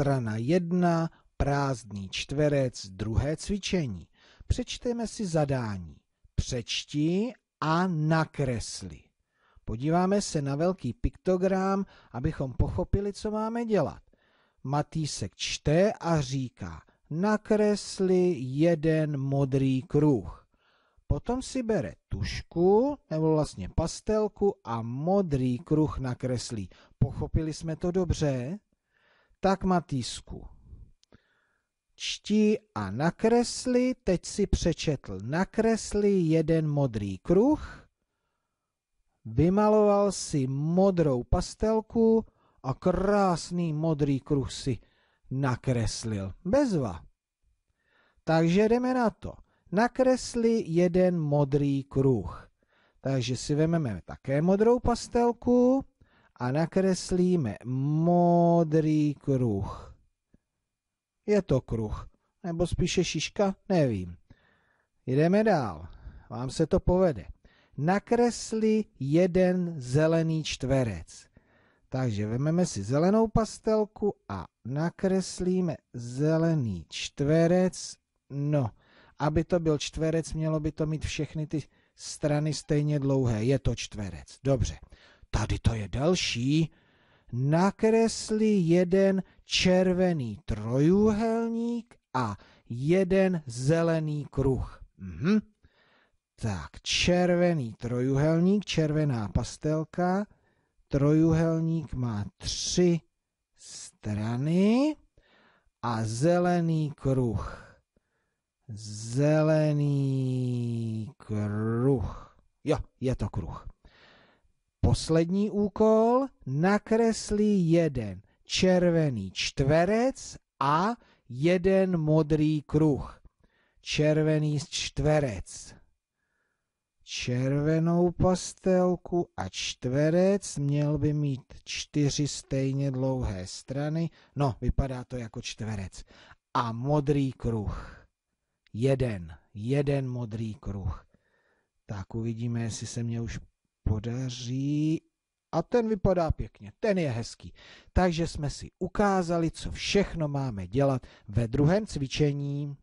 Strana 1, prázdný čtverec, druhé cvičení. Přečteme si zadání. Přečti a nakresli. Podíváme se na velký piktogram, abychom pochopili, co máme dělat. Matýsek čte a říká, nakresli jeden modrý kruh. Potom si bere tušku, nebo vlastně pastelku a modrý kruh nakreslí. Pochopili jsme to dobře? Tak Matýsku. Čti a nakresli, teď si přečetl, nakresli jeden modrý kruh, vymaloval si modrou pastelku a krásný modrý kruh si nakreslil. Bezva. Takže jdeme na to. Nakresli jeden modrý kruh. Takže si vezmeme také modrou pastelku a nakreslíme modrý kruh. Je to kruh, nebo spíše šiška, nevím. Jdeme dál, vám se to povede. Nakresli jeden zelený čtverec. Takže vezmeme si zelenou pastelku a nakreslíme zelený čtverec. No, aby to byl čtverec, mělo by to mít všechny ty strany stejně dlouhé. Je to čtverec. Dobře tady to je další, nakresli jeden červený trojúhelník a jeden zelený kruh. Mhm. Tak, červený trojuhelník, červená pastelka. Trojuhelník má tři strany a zelený kruh. Zelený kruh. Jo, je to kruh poslední úkol, nakreslí jeden červený čtverec a jeden modrý kruh. Červený čtverec. Červenou pastelku a čtverec měl by mít čtyři stejně dlouhé strany. No, vypadá to jako čtverec. A modrý kruh. Jeden. Jeden modrý kruh. Tak uvidíme, jestli se mě už podaří a ten vypadá pěkně, ten je hezký. Takže jsme si ukázali, co všechno máme dělat ve druhém cvičení.